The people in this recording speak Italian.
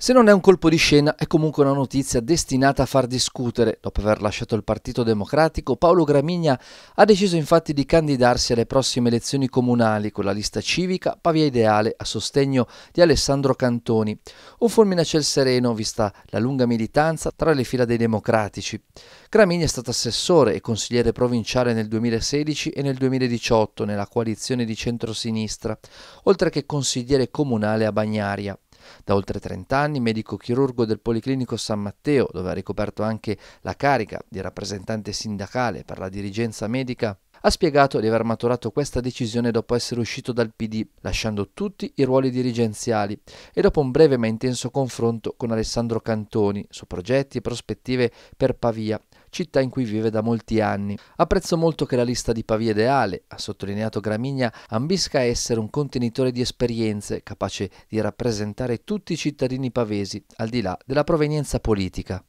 Se non è un colpo di scena, è comunque una notizia destinata a far discutere. Dopo aver lasciato il Partito Democratico, Paolo Gramigna ha deciso infatti di candidarsi alle prossime elezioni comunali con la lista civica Pavia Ideale a sostegno di Alessandro Cantoni. Un fulmine a ciel sereno, vista la lunga militanza tra le fila dei democratici. Gramigna è stato assessore e consigliere provinciale nel 2016 e nel 2018 nella coalizione di centrosinistra, oltre che consigliere comunale a Bagnaria. Da oltre 30 anni medico chirurgo del Policlinico San Matteo, dove ha ricoperto anche la carica di rappresentante sindacale per la dirigenza medica, ha spiegato di aver maturato questa decisione dopo essere uscito dal PD, lasciando tutti i ruoli dirigenziali e dopo un breve ma intenso confronto con Alessandro Cantoni su progetti e prospettive per Pavia, città in cui vive da molti anni. Apprezzo molto che la lista di Pavia Ideale, ha sottolineato Gramigna, ambisca a essere un contenitore di esperienze capace di rappresentare tutti i cittadini pavesi, al di là della provenienza politica.